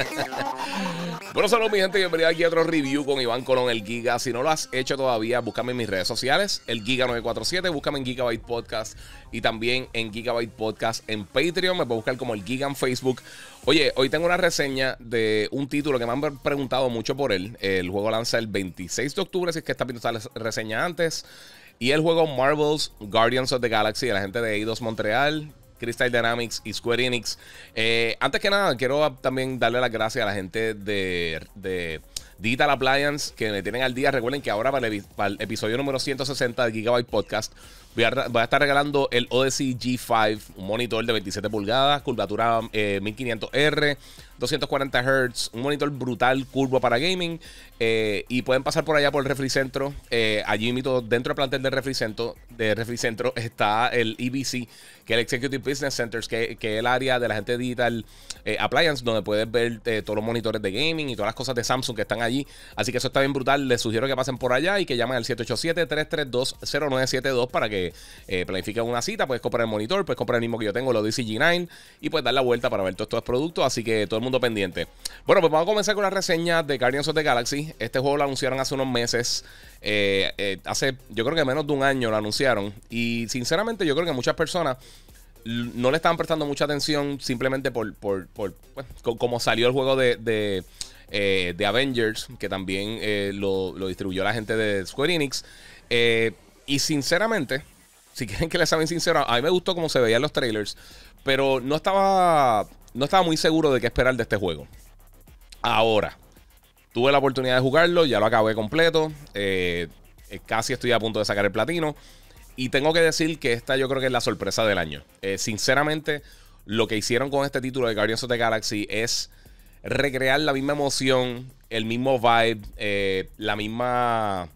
bueno, saludos, mi gente. Bienvenido aquí a otro review con Iván Colón, el Giga. Si no lo has hecho todavía, búscame en mis redes sociales, el Giga947. Búscame en Gigabyte Podcast y también en Gigabyte Podcast en Patreon. Me puedes buscar como el Giga en Facebook. Oye, hoy tengo una reseña de un título que me han preguntado mucho por él. El juego lanza el 26 de octubre, si es que está viendo esta reseña antes. Y el juego Marvel's Guardians of the Galaxy de la gente de Eidos Montreal, Crystal Dynamics y Square Enix. Eh, antes que nada, quiero también darle las gracias a la gente de, Digital Appliance que me tienen al día. Recuerden que ahora para el episodio número 160 de Gigabyte Podcast Voy a, estar regalando el Odyssey G5, un monitor de 27 pulgadas, curvatura 1500R, 240 Hz, un monitor brutal, curvo para gaming. Eh, y pueden pasar por allá por el Refri Centro. Eh, allí dentro del plantel del Refri Centro, de Refri Centro está el EBC, que es el Executive Business Centers, que, es el área de la gente digital eh, appliance, donde puedes ver todos los monitores de gaming y todas las cosas de Samsung que están allí. Así que eso está bien brutal. Les sugiero que pasen por allá y que llamen al 787-332-0972 para que eh, Planifica una cita, puedes comprar el monitor, pues comprar el mismo que yo tengo, lo dice G9, y pues dar la vuelta para ver todos estos productos. Así que todo el mundo pendiente. Bueno, pues vamos a comenzar con la reseña de Guardians of the Galaxy. Este juego lo anunciaron hace unos meses. Eh, eh, hace, yo creo que menos de un año lo anunciaron. Y sinceramente, yo creo que muchas personas no le estaban prestando mucha atención simplemente por, por, por pues, como salió el juego de, de, Avengers, que también lo, lo, distribuyó la gente de Square Enix. Eh, y sinceramente, si quieren que les saben sincero, a mí me gustó cómo se veían los trailers, pero no estaba, no estaba muy seguro de qué esperar de este juego. Ahora, tuve la oportunidad de jugarlo, ya lo acabé completo, eh, eh, casi estoy a punto de sacar el platino. Y tengo que decir que esta yo creo que es la sorpresa del año. Eh, sinceramente, lo que hicieron con este título de Guardians of the Galaxy es recrear la misma emoción, el mismo vibe, la misma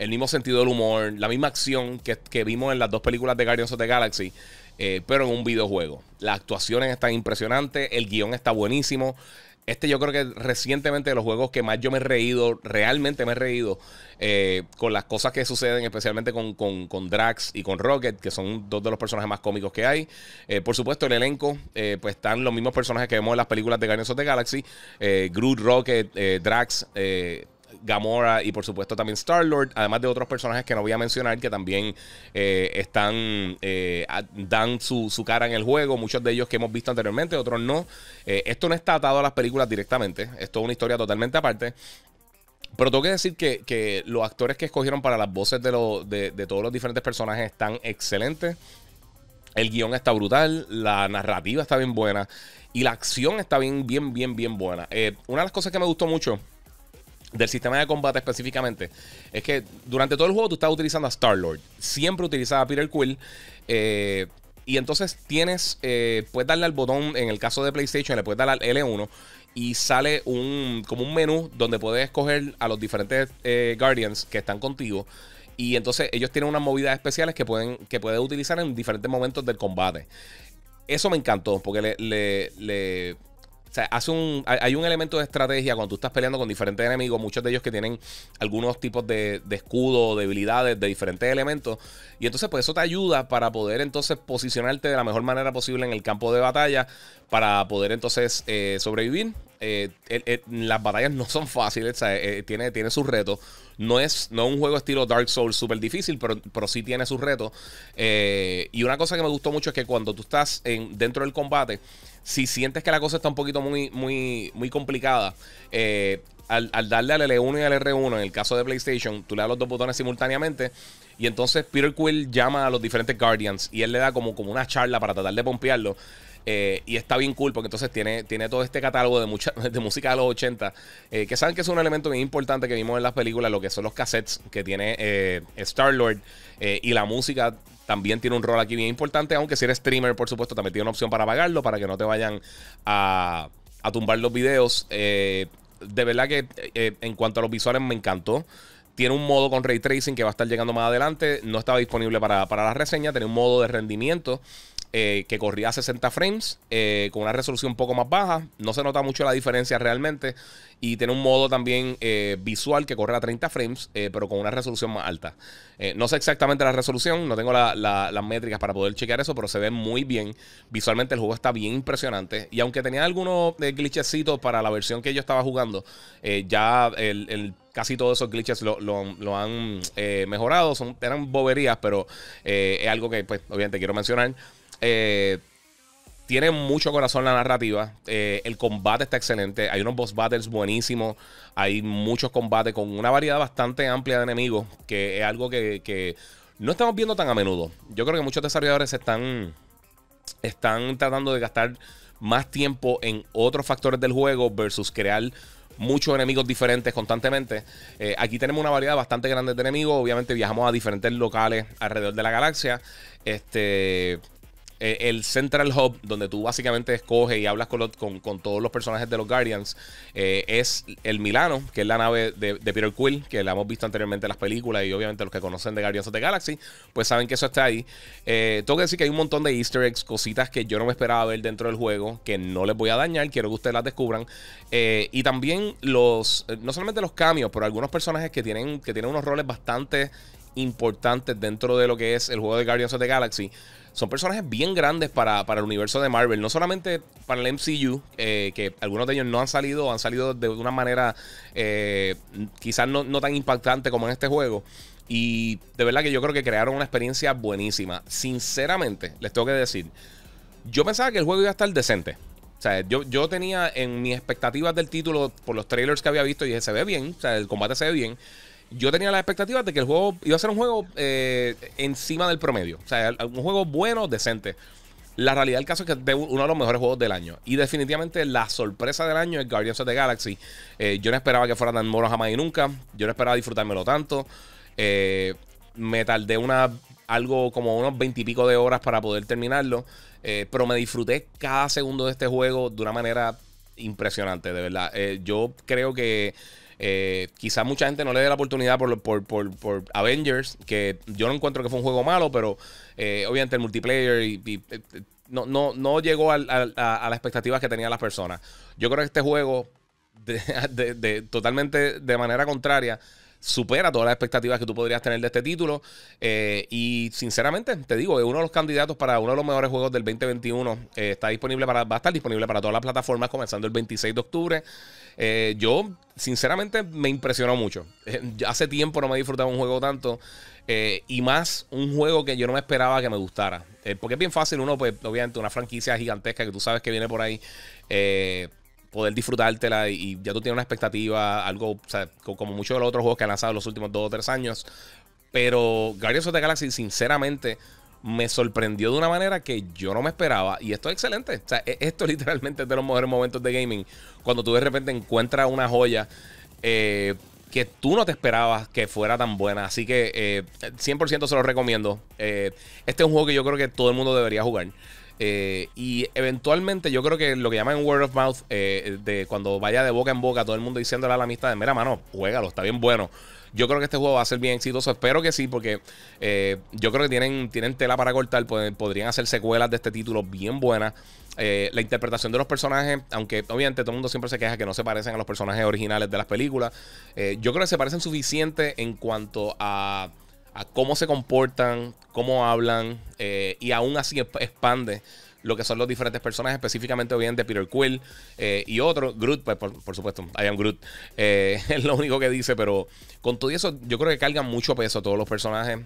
el mismo sentido del humor, la misma acción que, vimos en las dos películas de Guardians of the Galaxy, eh, pero en un videojuego. Las actuaciones están impresionantes, el guión está buenísimo. Este yo creo que recientemente de los juegos que más yo me he reído, realmente me he reído eh, con las cosas que suceden, especialmente con, Drax y con Rocket, que son dos de los personajes más cómicos que hay. Eh, por supuesto, el elenco, pues están los mismos personajes que vemos en las películas de Guardians of the Galaxy. Groot, Rocket, Drax, Gamora y por supuesto también Star Lord, además de otros personajes que no voy a mencionar que también eh, están eh, dan su, cara en el juego, muchos de ellos que hemos visto anteriormente, otros no. Eh, esto no está atado a las películas directamente, esto es una historia totalmente aparte. Pero tengo que decir que, que los actores que escogieron para las voces de, todos los diferentes personajes están excelentes. El guión está brutal, la narrativa está bien buena y la acción está bien, bien, bien, bien buena. una de las cosas que me gustó mucho del sistema de combate específicamente es que durante todo el juego tú estás utilizando a Star Lord. Siempre utilizaba Peter Quill. Eh, y entonces tienes, eh, puedes darle al botón, en el caso de PlayStation, le puedes dar al L1 y sale un, como un menú donde puedes escoger a los diferentes eh, Guardians que están contigo. Y entonces ellos tienen unas movidas especiales que, pueden, que puedes utilizar en diferentes momentos del combate. Eso me encantó porque le, le o sea, hace un, hay un elemento de estrategia cuando tú estás peleando con diferentes enemigos, muchos de ellos que tienen algunos tipos de, escudo, debilidades, de diferentes elementos. Y entonces, pues eso te ayuda para poder entonces posicionarte de la mejor manera posible en el campo de batalla, para poder entonces eh, sobrevivir eh, las batallas no son fáciles, eh, eh, tiene, tiene sus retos. No es, no un juego estilo Dark Souls súper difícil, pero, pero sí tiene sus retos. y una cosa que me gustó mucho es que cuando tú estás en, dentro del combate, si sientes que la cosa está un poquito muy, muy, muy complicada, al, darle al L1 y al R1, en el caso de PlayStation, tú le das los dos botones simultáneamente. Y entonces Peter Quill llama a los diferentes Guardians y él le da como, como una charla para tratar de pompearlo. Eh, y está bien cool porque entonces tiene, tiene todo este catálogo de, de música de los 80, eh, que saben que es un elemento bien importante que vimos en las películas, lo que son los cassettes que tiene eh, Star-Lord y la música también tiene un rol aquí bien importante, aunque si eres streamer, por supuesto, también tiene una opción para pagarlo, para que no te vayan a, tumbar los videos. de verdad que en cuanto a los visuales me encantó. Tiene un modo con ray tracing que va a estar llegando más adelante. No estaba disponible para, para la reseña. Tiene un modo de rendimiento eh, que corría a 60 frames, eh, con una resolución un poco más baja. No se nota mucho la diferencia realmente. Y tiene un modo también eh, visual que corre a 30 frames, pero con una resolución más alta. no sé exactamente la resolución, no tengo las métricas para poder chequear eso, pero se ve muy bien. Visualmente el juego está bien impresionante. Y aunque tenía algunos glitchecitos para la versión que yo estaba jugando, ya casi todos esos glitches lo, han mejorado. Son, eran boberías, pero es algo que, pues, obviamente quiero mencionar. Eh, tiene mucho corazón la narrativa. Eh, el combate está excelente. Hay unos boss battles buenísimos. Hay muchos combates con una variedad bastante amplia de enemigos. Que es algo que, no estamos viendo tan a menudo. Yo creo que muchos desarrolladores están, están tratando de gastar más tiempo en otros factores del juego versus crear muchos enemigos diferentes constantemente. Eh, aquí tenemos una variedad bastante grande de enemigos. Obviamente viajamos a diferentes locales alrededor de la galaxia. Este eh, el Central Hub, donde tú básicamente escoges y hablas con, todos los personajes de los Guardians, eh, es el Milano, que es la nave de, Peter Quill, que la hemos visto anteriormente en las películas y obviamente los que conocen de Guardians of the Galaxy, pues saben que eso está ahí. Eh, tengo que decir que hay un montón de easter eggs, cositas que yo no me esperaba ver dentro del juego, que no les voy a dañar, quiero que ustedes las descubran. y también los, no solamente los cambios, pero algunos personajes que tienen, que tienen unos roles bastante importantes dentro de lo que es el juego de Guardians of the Galaxy son personajes bien grandes para, el universo de Marvel. No solamente para el MCU, eh, que algunos de ellos no han salido, han salido de una manera eh, quizás no, tan impactante como en este juego. Y de verdad que yo creo que crearon una experiencia buenísima. Sinceramente, les tengo que decir, yo pensaba que el juego iba a estar decente. O sea, yo, yo tenía en mis expectativas del título, por los trailers que había visto, y dije, se ve bien, o sea, el combate se ve bien yo tenía la expectativa de que el juego iba a ser un juego eh, encima del promedio. O sea, un juego bueno, decente. La realidad del caso es que es uno de los mejores juegos del año. Y definitivamente la sorpresa del año es Guardians of the Galaxy. Eh, yo no esperaba que fuera tan mono jamás y nunca. Yo no esperaba disfrutármelo tanto. Eh, me tardé una, algo como unos veintipico de horas para poder terminarlo. Eh, pero me disfruté cada segundo de este juego de una manera impresionante, de verdad. yo creo que eh, quizá mucha gente no le dé la oportunidad por, Avengers, que yo no encuentro que fue un juego malo, pero eh, obviamente el multiplayer y, eh, no, no, llegó a, las expectativas que tenían las personas. Yo creo que este juego, totalmente de manera contraria, supera todas las expectativas que tú podrías tener de este título. Eh, y sinceramente, te digo, es uno de los candidatos para uno de los mejores juegos del 2021. Eh, está disponible para, va a estar disponible para todas las plataformas comenzando el 26 de octubre. Eh, yo, sinceramente, me impresionó mucho. hace tiempo no me disfrutaba un juego tanto. y más un juego que yo no me esperaba que me gustara. porque es bien fácil uno, pues, obviamente, una franquicia gigantesca que tú sabes que viene por ahí. Eh, poder disfrutártela y, y, ya tú tienes una expectativa, algo, o sea, como muchos de los otros juegos que han lanzado los últimos dos o tres años. Pero Guardians of the Galaxy, sinceramente, me sorprendió de una manera que yo no me esperaba. Y esto es excelente. O sea, e-, esto literalmente es de los mejores momentos de gaming. Cuando tú de repente encuentras una joya. Eh, que tú no te esperabas que fuera tan buena. Así que 100% eh, se lo recomiendo. Eh, este es un juego que yo creo que todo el mundo debería jugar. Eh, y eventualmente yo creo que lo que llaman word of mouth, eh, de cuando vaya de boca en boca, todo el mundo diciéndole a la amistad, De mera mano, juégalo, está bien bueno. Yo creo que este juego va a ser bien exitoso. Espero que sí, porque eh, yo creo que tienen, tienen tela para cortar. Pues, podrían hacer secuelas de este título bien buenas. la interpretación de los personajes, aunque obviamente todo el mundo siempre se queja que no se parecen a los personajes originales de las películas, yo creo que se parecen suficiente en cuanto a a cómo se comportan, cómo hablan, eh, y aún así expande lo que son los diferentes personajes, específicamente obviamente Peter Quill eh, y otro, Groot, pues, por, supuesto, hay un Groot, eh, es lo único que dice, pero con todo eso yo creo que cargan mucho peso todos los personajes,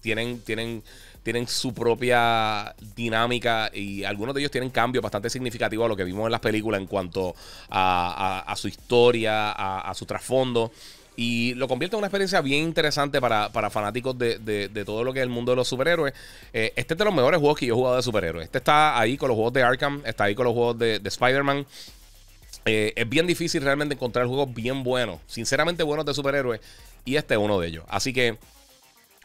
tienen, tienen, tienen su propia dinámica y algunos de ellos tienen cambios bastante significativos a lo que vimos en las películas en cuanto a, su historia, a su trasfondo y lo convierte en una experiencia bien interesante para, fanáticos de, todo lo que es el mundo de los superhéroes. Eh, este es de los mejores juegos que yo he jugado de superhéroes. Este está ahí con los juegos de Arkham, está ahí con los juegos de, Spider-Man. Eh, es bien difícil realmente encontrar juegos bien buenos, sinceramente buenos de superhéroes, y este es uno de ellos. Así que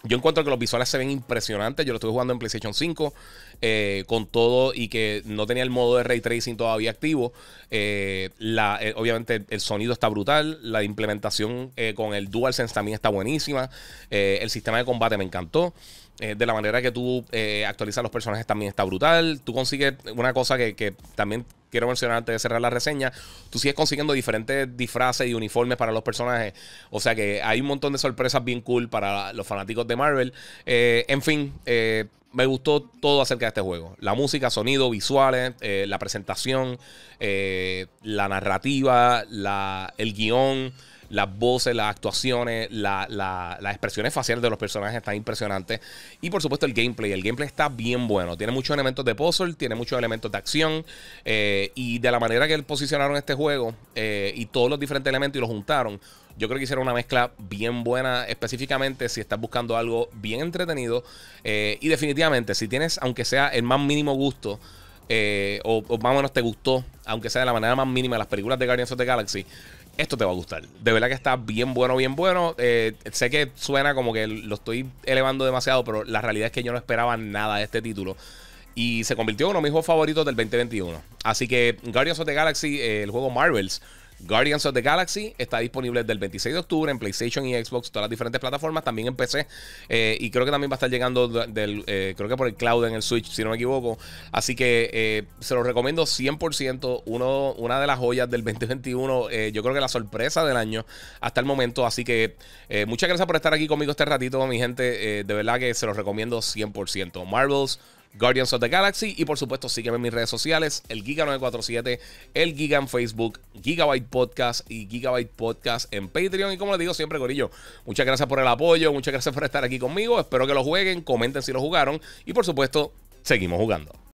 yo encuentro que los visuales se ven impresionantes. Yo lo estuve jugando en PlayStation 5 eh, con todo y que no tenía el modo de ray tracing todavía activo. Eh, eh, obviamente el sonido está brutal. La implementación con el DualSense también está buenísima. el sistema de combate me encantó. de la manera que tú actualizas los personajes también está brutal. Tú consigues una cosa que, que, también quiero mencionar antes de cerrar la reseña, tú sigues consiguiendo diferentes disfraces y uniformes para los personajes. O sea que hay un montón de sorpresas bien cool para los fanáticos de Marvel. Eh, en fin, eh, me gustó todo acerca de este juego. La música, sonido, visuales, eh, la presentación, la narrativa, la, el guión. Las voces, las actuaciones, la, las expresiones faciales de los personajes están impresionantes. Y por supuesto el gameplay. El gameplay está bien bueno. Tiene muchos elementos de puzzle, tiene muchos elementos de acción. Eh, y de la manera que posicionaron este juego eh, y todos los diferentes elementos y los juntaron, yo creo que hicieron una mezcla bien buena, específicamente si estás buscando algo bien entretenido. Eh, y definitivamente, si tienes, aunque sea el más mínimo gusto, o, o, más o menos te gustó, aunque sea de la manera más mínima, las películas de Guardians of the Galaxy, esto te va a gustar. De verdad que está bien bueno, bien bueno. Eh, sé que suena como que lo estoy elevando demasiado, pero la realidad es que yo no esperaba nada de este título. Y se convirtió en uno de mis favoritos del 2021. Así que Guardians of the Galaxy, eh, el juego Marvels, Guardians of the Galaxy está disponible del 26 de octubre en PlayStation y Xbox, todas las diferentes plataformas, también en PC. Eh, y creo que también va a estar llegando del, eh, creo que por el cloud en el Switch, si no me equivoco. Así que eh, se los recomiendo 100%. Uno, una de las joyas del 2021, yo creo que la sorpresa del año hasta el momento. Así que muchas gracias por estar aquí conmigo este ratito, mi gente. de verdad que se los recomiendo 100%. Marvels. Guardians of the Galaxy. Y por supuesto, sígueme en mis redes sociales, el Giga947, el Giga en Facebook, Gigabyte Podcast y Gigabyte Podcast en Patreon. Y como les digo siempre, gorillo muchas gracias por el apoyo, muchas gracias por estar aquí conmigo. Espero que lo jueguen, comenten si lo jugaron. Y por supuesto, seguimos jugando.